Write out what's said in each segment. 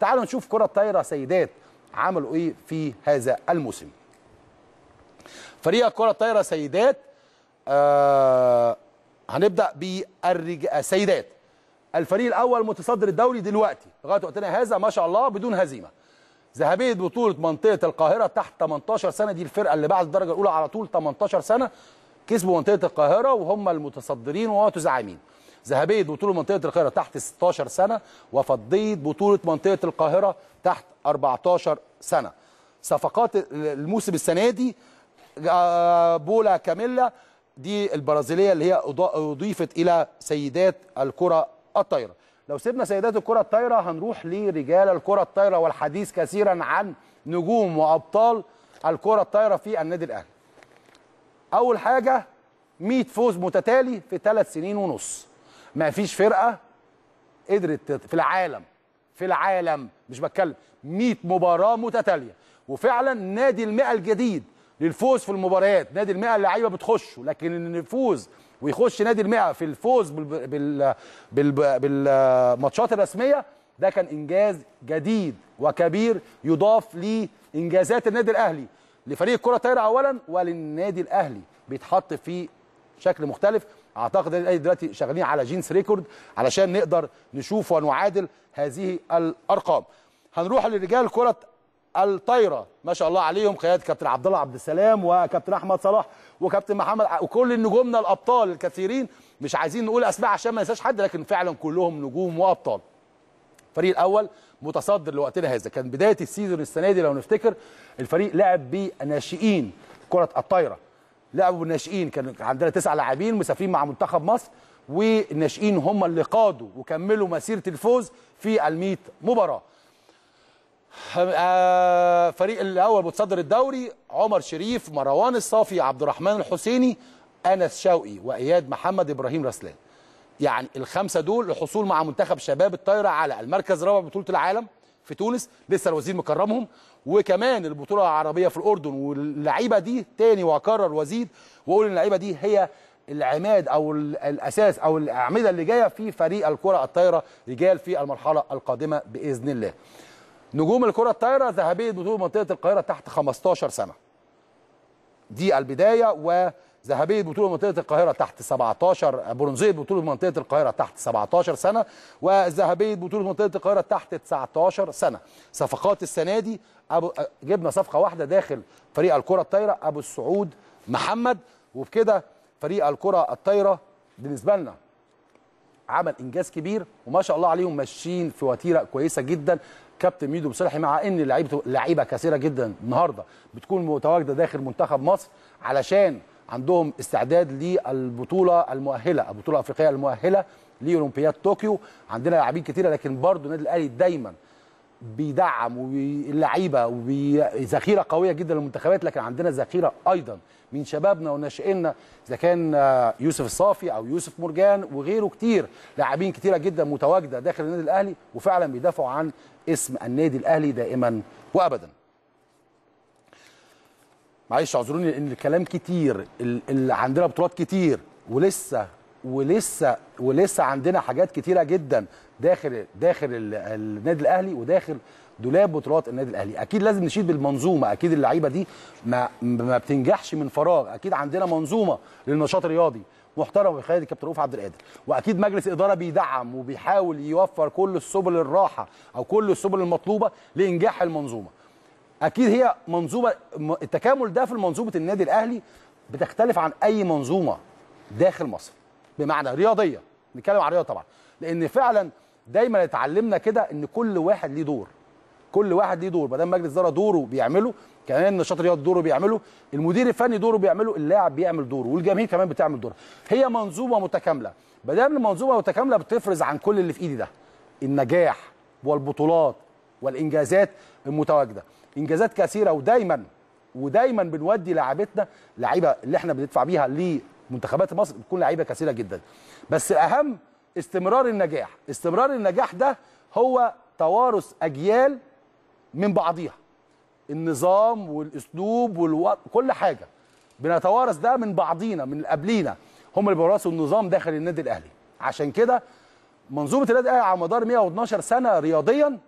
تعالوا نشوف كرة الطايرة سيدات عملوا ايه في هذا الموسم فريق كرة الطايرة سيدات آه هنبدأ بالسيدات آه، الفريق الأول متصدر الدوري دلوقتي لغاية وقتنا هذا ما شاء الله بدون هزيمة ذهبية بطولة منطقة القاهرة تحت 18 سنة دي الفرقة اللي بعد الدرجة الأولى على طول 18 سنة كسبوا منطقة القاهرة وهم المتصدرين وتزعمين ذهبيه بطوله منطقه القاهره تحت 16 سنه وفضيه بطوله منطقه القاهره تحت 14 سنه صفقات الموسم السنه دي آه، بولا كاميلا دي البرازيليه اللي هي اضيفت الى سيدات الكره الطايره لو سيبنا سيدات الكره الطايره هنروح لرجال الكره الطايره والحديث كثيرا عن نجوم وابطال الكره الطايره في النادي الاهلي اول حاجه 100 فوز متتالي في ثلاث سنين ونص ما فيش فرقه قدرت في العالم في العالم مش بتكلم 100 مباراه متتاليه وفعلا نادي المئه الجديد للفوز في المباريات نادي المئه اللعيبه بتخشه لكن ان يفوز ويخش نادي المئه في الفوز بال بالماتشات الرسميه ده كان انجاز جديد وكبير يضاف لانجازات النادي الاهلي لفريق الكره الطايره اولا وللنادي الاهلي بيتحط في شكل مختلف اعتقد ان الاهلي دلوقتي شغالين على جينز ريكورد علشان نقدر نشوف ونعادل هذه الارقام هنروح لرجال كره الطايره ما شاء الله عليهم قياده كابتن عبد الله عبد السلام وكابتن احمد صلاح وكابتن محمد وكل نجومنا الابطال الكثيرين مش عايزين نقول اسماء عشان ما ننساش حد لكن فعلا كلهم نجوم وابطال الفريق الاول متصدر لوقتنا هذا كان بدايه السيزون السنه دي لو نفتكر الفريق لعب بناشئين كره الطايره لعبوا بالناشئين كان عندنا تسع لاعبين مسافرين مع منتخب مصر والناشئين هم اللي قادوا وكملوا مسيره الفوز في ال 100 مباراه. آه، فريق الاول متصدر الدوري عمر شريف، مروان الصافي، عبد الرحمن الحسيني، انس شوقي واياد محمد ابراهيم رسلان. يعني الخمسه دول الحصول مع منتخب شباب الطايره على المركز الرابع بطوله العالم في تونس لسه الوزير مكرمهم وكمان البطوله العربيه في الاردن واللعيبه دي تاني واكرر وازيد واقول ان اللعيبه دي هي العماد او الاساس او الاعمده اللي جايه في فريق الكره الطايره رجال في المرحله القادمه باذن الله. نجوم الكره الطايره ذهبيه بطوله منطقه القاهره تحت 15 سنه. دي البدايه و ذهبيه بطوله منطقه القاهره تحت 17 برونزيه بطوله منطقه القاهره تحت 17 سنه وذهبيه بطوله منطقه القاهره تحت 19 سنه صفقات السنه دي أبو جبنا صفقه واحده داخل فريق الكره الطايره ابو السعود محمد وبكده فريق الكره الطايره بالنسبه لنا عمل انجاز كبير وما شاء الله عليهم ماشيين في وتيره كويسه جدا كابتن ميدو مصلحي مع ان لعيبه لعيبه كثيره جدا النهارده بتكون متواجده داخل منتخب مصر علشان عندهم استعداد للبطوله المؤهله البطوله الافريقيه المؤهله لاولمبياد طوكيو عندنا لاعبين كتيره لكن برضه النادي الاهلي دايما بيدعم واللعيبه وذخيره قويه جدا للمنتخبات لكن عندنا ذخيره ايضا من شبابنا وناشئينا اذا كان يوسف الصافي او يوسف مرجان وغيره كتير لاعبين كتيره جدا متواجده داخل النادي الاهلي وفعلا بيدافعوا عن اسم النادي الاهلي دائما وابدا معلش اعذروني لان الكلام كتير اللي عندنا بطولات كتير ولسه ولسه ولسه عندنا حاجات كتيره جدا داخل داخل النادي الاهلي وداخل دولاب بطولات النادي الاهلي اكيد لازم نشيد بالمنظومه اكيد اللعيبه دي ما ما بتنجحش من فراغ اكيد عندنا منظومه للنشاط الرياضي محترم خالد الكابتن رؤوف عبد القادر واكيد مجلس اداره بيدعم وبيحاول يوفر كل السبل الراحه او كل السبل المطلوبه لانجاح المنظومه اكيد هي منظومه التكامل ده في منظومه النادي الاهلي بتختلف عن اي منظومه داخل مصر بمعنى رياضيه نتكلم عن رياضه طبعا لان فعلا دايما اتعلمنا كده ان كل واحد ليه دور كل واحد ليه دور ما مجلس اداره دوره بيعمله كمان النشاط الرياضي دوره بيعمله المدير الفني دوره بيعمله اللاعب بيعمل دوره والجماهير كمان بتعمل دورها هي منظومه متكامله ما المنظومه متكامله بتفرز عن كل اللي في ايدي ده النجاح والبطولات والانجازات المتواجده انجازات كثيره ودايما ودايما بنودي لعيبتنا لعيبه اللي احنا بندفع بيها لمنتخبات مصر بتكون لعيبه كثيره جدا بس الاهم استمرار النجاح استمرار النجاح ده هو توارث اجيال من بعضيها النظام والاسلوب والوقت كل حاجه بنتوارث ده من بعضينا من قبلينا هم اللي بيورثوا النظام داخل النادي الاهلي عشان كده منظومه النادي الاهلي على مدار 112 سنه رياضيا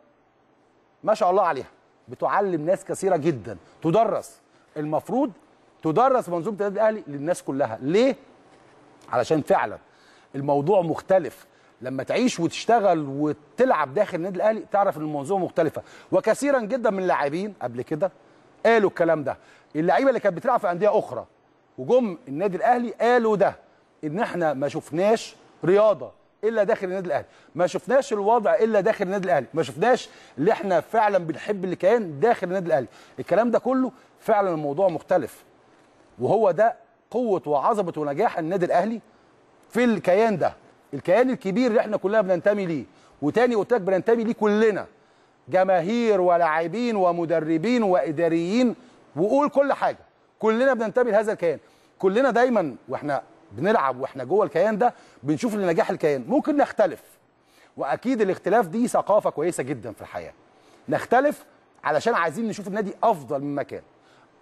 ما شاء الله عليها بتعلم ناس كثيره جدا تدرس المفروض تدرس منظومه النادي الاهلي للناس كلها ليه علشان فعلا الموضوع مختلف لما تعيش وتشتغل وتلعب داخل النادي الاهلي تعرف ان المنظومه مختلفه وكثيرا جدا من اللاعبين قبل كده قالوا الكلام ده اللعيبه اللي كانت بتلعب في انديه اخرى وجم النادي الاهلي قالوا ده ان احنا ما شفناش رياضه الا داخل النادي الاهلي ما شفناش الوضع الا داخل النادي الاهلي ما شفناش اللي احنا فعلا بنحب اللي كان داخل النادي الاهلي الكلام ده كله فعلا الموضوع مختلف وهو ده قوه وعظمه ونجاح النادي الاهلي في الكيان ده الكيان الكبير اللي احنا كلنا بننتمي ليه وتاني قلت لك بننتمي ليه كلنا جماهير ولاعبين ومدربين واداريين وقول كل حاجه كلنا بننتمي لهذا الكيان كلنا دايما واحنا بنلعب واحنا جوه الكيان ده بنشوف نجاح الكيان ممكن نختلف واكيد الاختلاف دي ثقافه كويسه جدا في الحياه نختلف علشان عايزين نشوف النادي افضل من مكان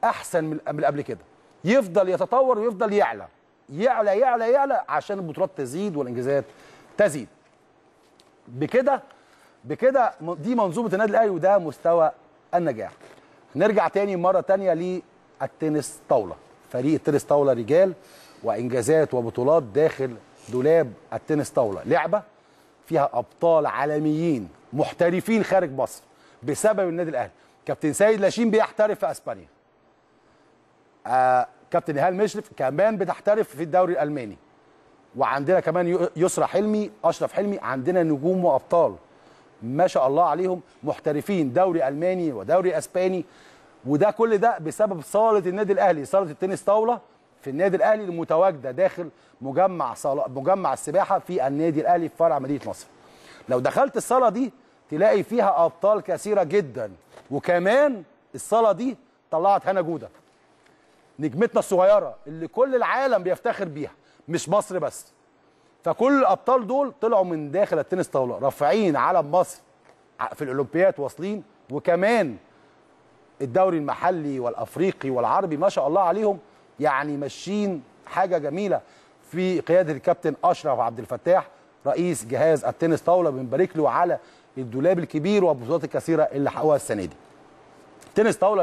احسن من قبل كده يفضل يتطور ويفضل يعلى يعلى يعلى يعلى عشان البطولات تزيد والانجازات تزيد بكده بكده دي منظومه النادي الاهلي وده مستوى النجاح نرجع تاني مره تانيه للتنس طاوله فريق التنس طاوله رجال وانجازات وبطولات داخل دولاب التنس طاوله لعبه فيها ابطال عالميين محترفين خارج مصر بسبب النادي الاهلي كابتن سيد لاشين بيحترف في اسبانيا آه كابتن ايهاب مشرف كمان بتحترف في الدوري الالماني وعندنا كمان يسرى حلمي اشرف حلمي عندنا نجوم وابطال ما شاء الله عليهم محترفين دوري الماني ودوري اسباني وده كل ده بسبب صاله النادي الاهلي صاله التنس طاوله في النادي الاهلي المتواجده داخل مجمع صالة مجمع السباحه في النادي الاهلي في فرع مدينه نصر. لو دخلت الصاله دي تلاقي فيها ابطال كثيره جدا وكمان الصاله دي طلعت هنا جوده. نجمتنا الصغيره اللي كل العالم بيفتخر بيها مش مصر بس. فكل الابطال دول طلعوا من داخل التنس طاوله رافعين علم مصر في الاولمبياد واصلين وكمان الدوري المحلي والافريقي والعربي ما شاء الله عليهم يعني ماشيين حاجه جميله في قياده الكابتن اشرف عبد الفتاح رئيس جهاز التنس طاوله بنبارك له على الدولاب الكبير والبطولات الكثيره اللي حققها السنه دي. تنس طاوله